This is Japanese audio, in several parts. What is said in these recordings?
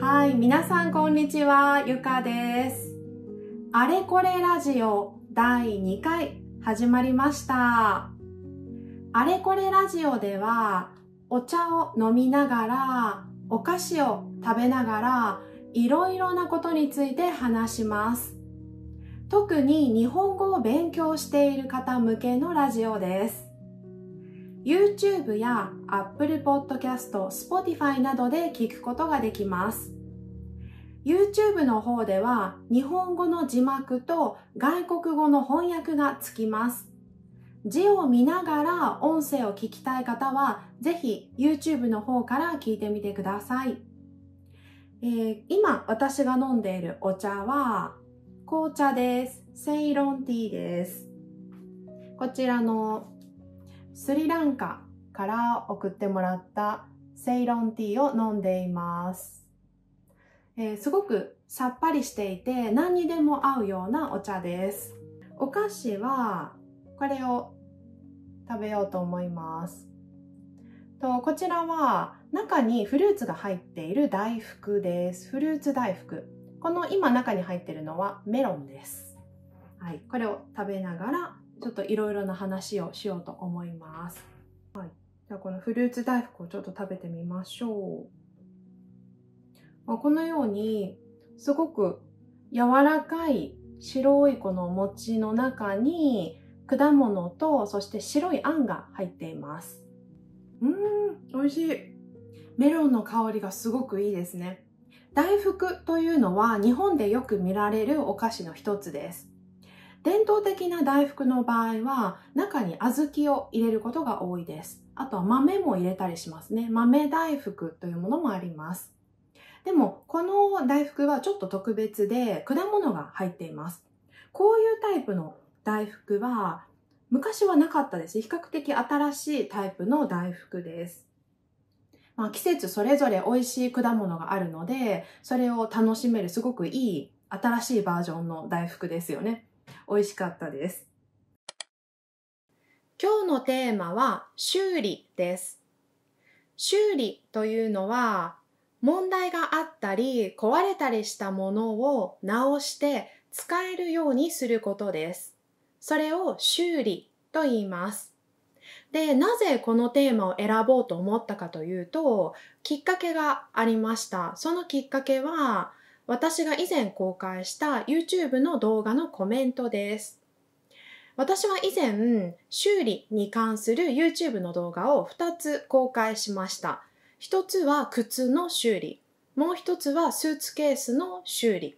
はい、皆さんこんにちは、ゆかです。あれこれラジオ第2回始まりました。あれこれラジオではお茶を飲みながらお菓子を食べながらいろいろなことについて話します。特に日本語を勉強している方向けのラジオです。YouTube や Apple Podcast、Spotify などで聞くことができます。YouTube の方では日本語の字幕と外国語の翻訳がつきます。字を見ながら音声を聞きたい方はぜひ YouTube の方から聞いてみてください。えー、今私が飲んでいるお茶は紅茶です。セイロンティーです。こちらのスリランカから送ってもらったセイロンティーを飲んでいます。えー、すごくさっぱりしていて何にでも合うようなお茶です。お菓子はこれを食べようと思います。とこちらは中にフルーツが入っている大福です。フルーツ大福。この今中に入ってるのはメロンです。はい、これを食べながらちょっといろいろな話をしようと思います。はい、じゃあこのフルーツ大福をちょっと食べてみましょう。まこのようにすごく柔らかい白いこの餅の中に果物とそして白いあんが入っています。うーん、美味しい。メロンの香りがすごくいいですね。大福というのは日本でよく見られるお菓子の一つです。伝統的な大福の場合は中に小豆を入れることが多いです。あとは豆も入れたりしますね。豆大福というものもあります。でもこの大福はちょっと特別で果物が入っています。こういうタイプの大福は昔はなかったです。比較的新しいタイプの大福です。まあ、季節それぞれ美味しい果物があるので、それを楽しめるすごくいい新しいバージョンの大福ですよね。美味しかったです。今日のテーマは修理です。修理というのは問題があったり壊れたりしたものを直して使えるようにすることです。それを修理と言います。でなぜこのテーマを選ぼうと思ったかというときっかけがありましたそのきっかけは私が以前公開した YouTube の動画のコメントです私は以前修理に関する YouTube の動画を2つ公開しました1つは靴の修理もう1つはスーツケースの修理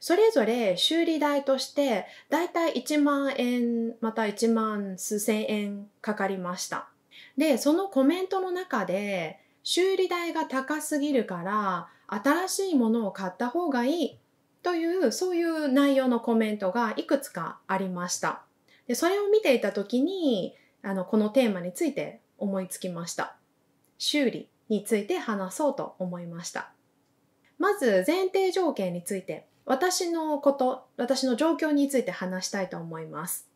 それぞれ修理代としてだいたい1万円また1万数千円かかりました。で、そのコメントの中で修理代が高すぎるから新しいものを買った方がいいというそういう内容のコメントがいくつかありました。でそれを見ていた時にあのこのテーマについて思いつきました。修理について話そうと思いました。まず前提条件について私のこと、私の状況について話したいと思います。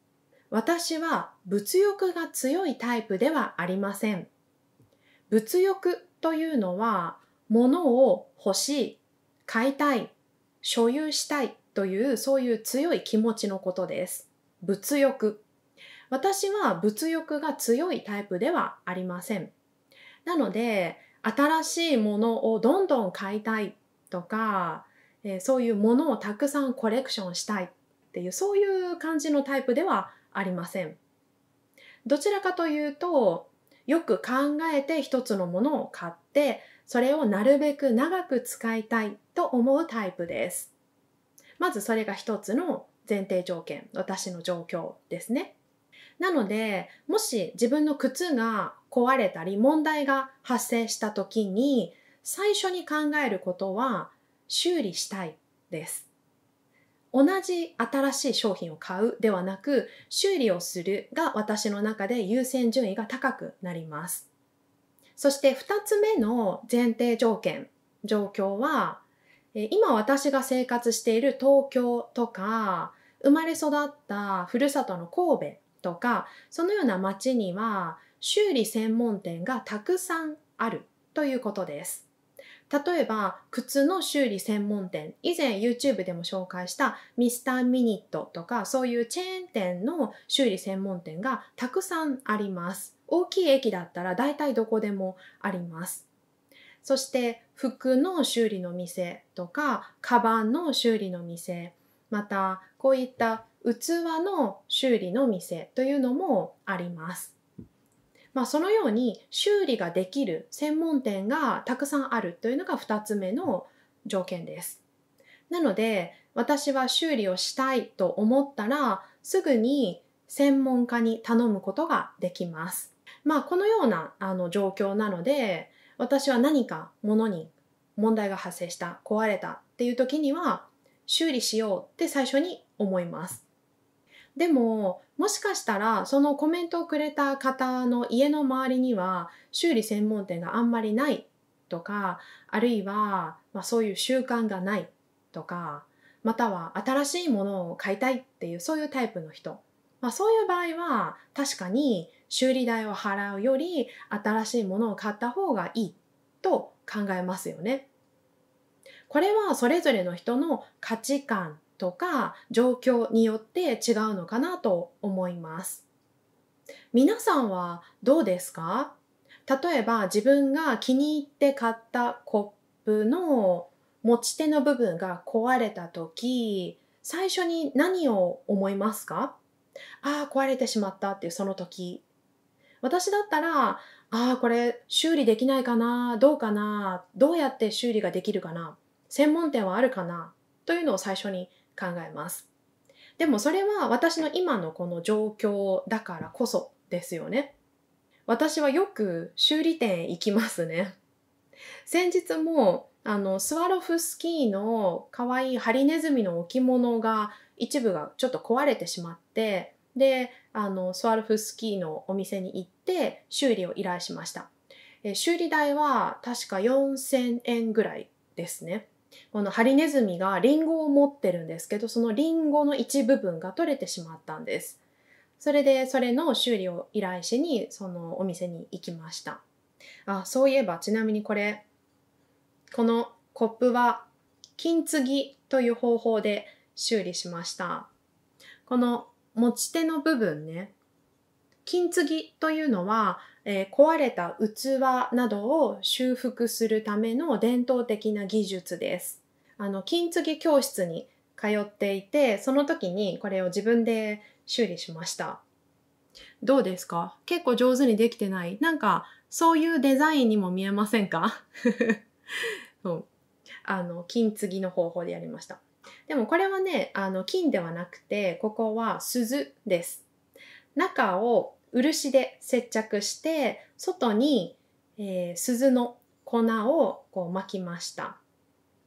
私は物欲が強いタイプではありません。物欲というのは、物を欲しい、買いたい、所有したいというそういう強い気持ちのことです。物欲。私は物欲が強いタイプではありません。なので、新しいものをどんどん買いたいとか、えそういうものをたくさんコレクションしたいっていうそういう感じのタイプではありません。どちらかというとよく考えて一つのものを買ってそれをなるべく長く使いたいと思うタイプです。まずそれが一つの前提条件私の状況ですね。なのでもし自分の靴が壊れたり問題が発生した時に最初に考えることは修理したいです同じ新しい商品を買うではなく修理をするが私の中で優先順位が高くなりますそして2つ目の前提条件状況は今私が生活している東京とか生まれ育ったふるさとの神戸とかそのような町には修理専門店がたくさんあるということです。例えば靴の修理専門店以前 YouTube でも紹介したミスターミニットとかそういうチェーン店の修理専門店がたくさんあります大きい駅だったら大体どこでもありますそして服の修理の店とかカバンの修理の店またこういった器の修理の店というのもありますまあ、そのように修理ができる専門店がたくさんあるというのが2つ目の条件です。なので私は修理をしたいと思ったらすぐに専門家に頼むことができます。まあこのようなあの状況なので私は何かものに問題が発生した壊れたっていう時には修理しようって最初に思います。でももしかしたらそのコメントをくれた方の家の周りには修理専門店があんまりないとかあるいは、まあ、そういう習慣がないとかまたは新しいものを買いたいっていうそういうタイプの人、まあ、そういう場合は確かに修理代を払うより新しいものを買った方がいいと考えますよね。これはそれぞれの人の価値観とか状況によって違うのかなと思います。皆さんはどうですか例えば自分が気に入って買ったコップの持ち手の部分が壊れた時最初に何を思いますかああ壊れてしまったっていうその時私だったらああこれ修理できないかなどうかなどうやって修理ができるかな専門店はあるかなというのを最初に考えます。でもそれは私の今のこの状況だからこそですよね。私はよく修理店行きますね。先日もあのスワロフスキーの可愛いハリネズミの置物が一部がちょっと壊れてしまってであのスワロフスキーのお店に行って修理を依頼しました。え修理代は確か4000円ぐらいですね。このハリネズミがリンゴを持ってるんですけどそのリンゴの一部分が取れてしまったんですそれでそれの修理を依頼しにそのお店に行きましたあそういえばちなみにこれこのコップは金継ぎという方法で修理しましたこの持ち手の部分ね金継ぎというのはえー、壊れた器などを修復するための伝統的な技術です。あの金継ぎ教室に通っていてその時にこれを自分で修理しました。どうですか結構上手にできてないなんかそういうデザインにも見えませんか そうあの金継ぎの方法でやりました。でもこれはねあの金ではなくてここは鈴です。中を漆で接着して外に、えー、鈴の粉をこう巻きました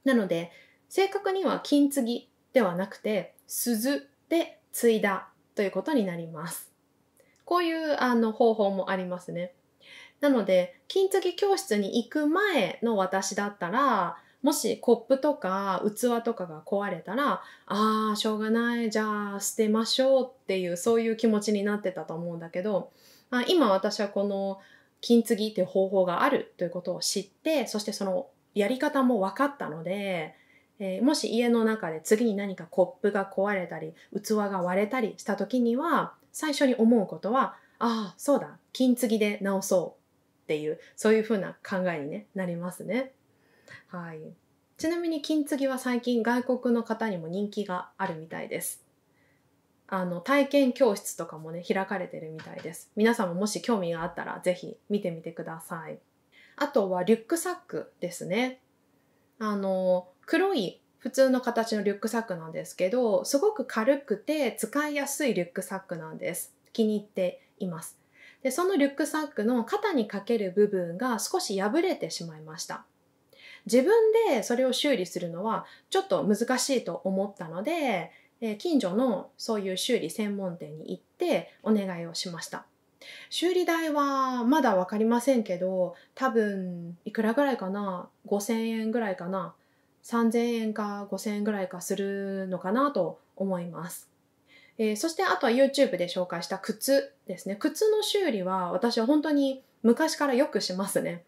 なので正確には金継ぎではなくて鈴で継いだということになりますこういうあの方法もありますねなので金継ぎ教室に行く前の私だったらもしコップとか器とかが壊れたらああしょうがないじゃあ捨てましょうっていうそういう気持ちになってたと思うんだけど、まあ、今私はこの金継ぎっていう方法があるということを知ってそしてそのやり方も分かったので、えー、もし家の中で次に何かコップが壊れたり器が割れたりした時には最初に思うことはああそうだ金継ぎで直そうっていうそういうふうな考えに、ね、なりますね。はい、ちなみに金継ぎは最近外国の方にも人気があるみたいです。あの体験教室とかもね開かれてるみたいです。皆さんももし興味があったら是非見てみてください。あとはリュックサックですね。あの黒い普通の形のリュックサックなんですけどすごく軽くて使いやすいリュックサックなんです気に入っていますでそのリュックサックの肩にかける部分が少し破れてしまいました自分でそれを修理するのはちょっと難しいと思ったので、え近所のそういう修理専門店に行ってお願いをしました。修理代はまだ分かりませんけど多分いくらぐらいかな5,000円ぐらいかな3,000円か5,000円ぐらいかするのかなと思います。えー、そしてあとは YouTube で紹介した靴ですね。靴の修理は私は本当に昔からよくしますね。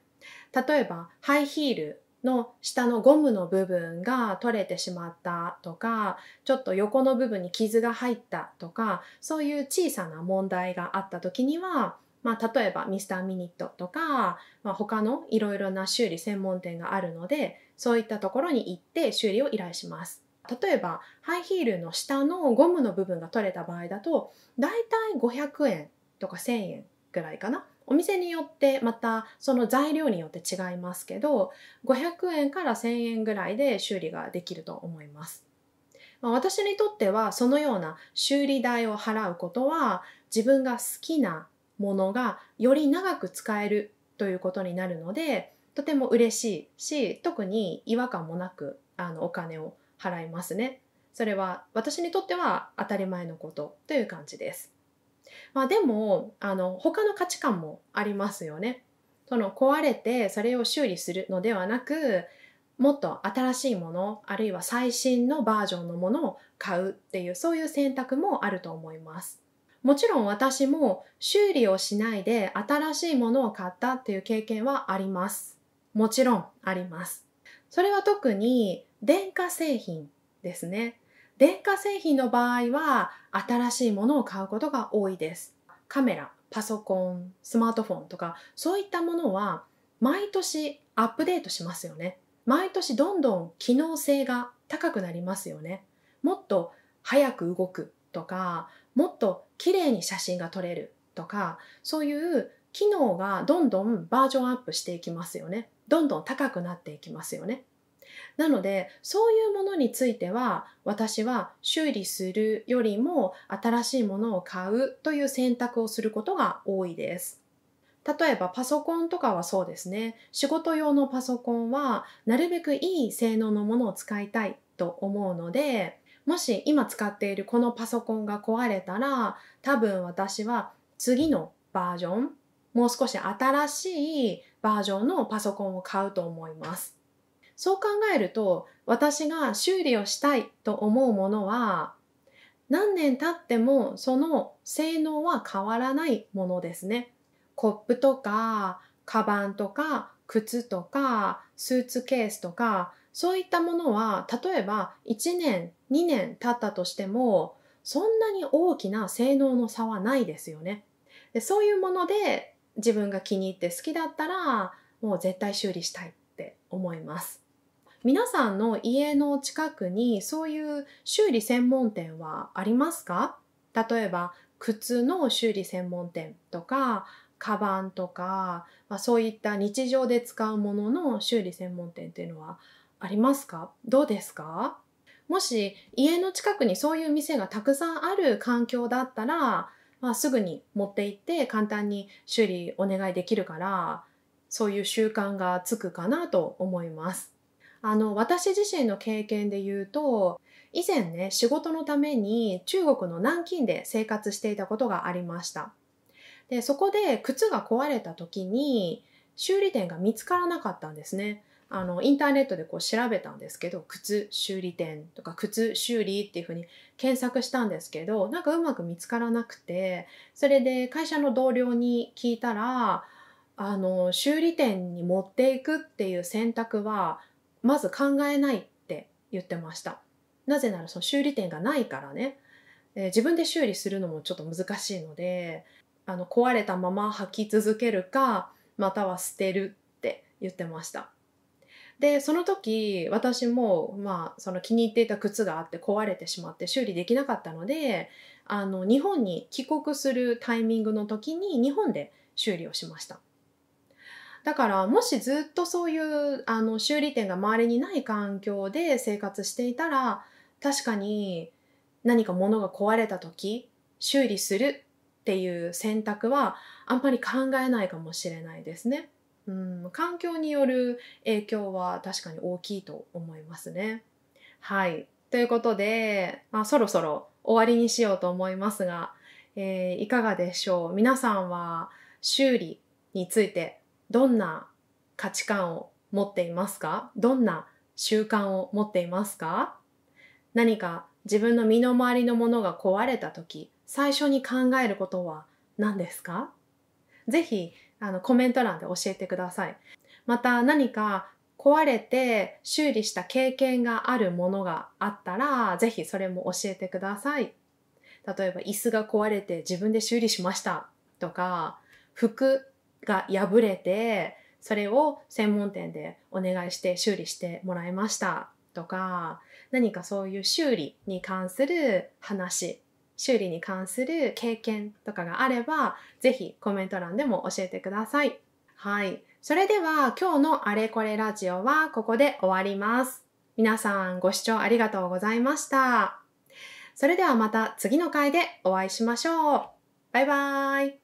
例えばハイヒールの下のゴムの部分が取れてしまったとかちょっと横の部分に傷が入ったとかそういう小さな問題があった時には、まあ、例えばミスターミニットとか、まあ、他のいろいろな修理専門店があるのでそういったところに行って修理を依頼します。例えばハイヒールの下のゴムの部分が取れた場合だとだいたい500円とか1000円ぐらいかなお店によってまたその材料によって違いますけど500円から1000円ぐらいで修理ができると思います。まあ、私にとってはそのような修理代を払うことは自分が好きなものがより長く使えるということになるのでとても嬉しいし特に違和感もなくあのお金を払いますね。それは私にとっては当たり前のことという感じです。まあでも、あの、他の価値観もありますよね。その壊れてそれを修理するのではなく、もっと新しいもの、あるいは最新のバージョンのものを買うっていう、そういう選択もあると思います。もちろん私も修理をしないで新しいものを買ったっていう経験はあります。もちろんあります。それは特に電化製品ですね。電化製品の場合は新しいものを買うことが多いです。カメラ、パソコン、スマートフォンとかそういったものは毎年アップデートしますよね。毎年どんどん機能性が高くなりますよね。もっと早く動くとか、もっと綺麗に写真が撮れるとか、そういう機能がどんどんバージョンアップしていきますよね。どんどん高くなっていきますよね。なのでそういうものについては私は修理するよりも新しいものを買うという選択をすることが多いです。例えばパソコンとかはそうですね仕事用のパソコンはなるべくいい性能のものを使いたいと思うのでもし今使っているこのパソコンが壊れたら多分私は次のバージョンもう少し新しいバージョンのパソコンを買うと思います。そう考えると私が修理をしたいと思うものは何年経ってもその性能は変わらないものですね。コップとかカバンとか靴とかスーツケースとかそういったものは例えば1年2年経ったとしてもそんなに大きな性能の差はないですよね。でそういうもので自分が気に入って好きだったらもう絶対修理したいって思います。皆さんの家の近くにそういう修理専門店はありますか例えば靴の修理専門店とかカバンとか、まあ、そういった日常で使うものの修理専門店っていうのはありますかどうですかもし家の近くにそういう店がたくさんある環境だったら、まあ、すぐに持って行って簡単に修理お願いできるからそういう習慣がつくかなと思います。あの、私自身の経験で言うと、以前ね、仕事のために中国の南京で生活していたことがありました。で、そこで靴が壊れた時に修理店が見つからなかったんですね。あの、インターネットでこう調べたんですけど、靴修理店とか靴修理っていうふうに検索したんですけど、なんかうまく見つからなくて、それで会社の同僚に聞いたら、あの、修理店に持っていくっていう選択はまず考えないって言ってました。なぜならその修理店がないからね、えー、自分で修理するのもちょっと難しいのであの壊れたまま履き続けるかまたは捨てるって言ってました。でその時私も、まあ、その気に入っていた靴があって壊れてしまって修理できなかったのであの日本に帰国するタイミングの時に日本で修理をしました。だからもしずっとそういうあの修理店が周りにない環境で生活していたら確かに何か物が壊れた時修理するっていう選択はあんまり考えないかもしれないですね。うん、環境による影響は確かに大きいと思いますね。はい。ということで、まあ、そろそろ終わりにしようと思いますが、えー、いかがでしょう皆さんは修理についてどんな価値観を持っていますかどんな習慣を持っていますか何か自分の身の回りのものが壊れた時最初に考えることは何ですかぜひあのコメント欄で教えてください。また何か壊れて修理した経験があるものがあったらぜひそれも教えてください。例えば椅子が壊れて自分で修理しましたとか服が破れて、それを専門店でお願いして修理してもらいましたとか、何かそういう修理に関する話、修理に関する経験とかがあれば、ぜひコメント欄でも教えてください。はい。それでは今日のあれこれラジオはここで終わります。皆さんご視聴ありがとうございました。それではまた次の回でお会いしましょう。バイバーイ。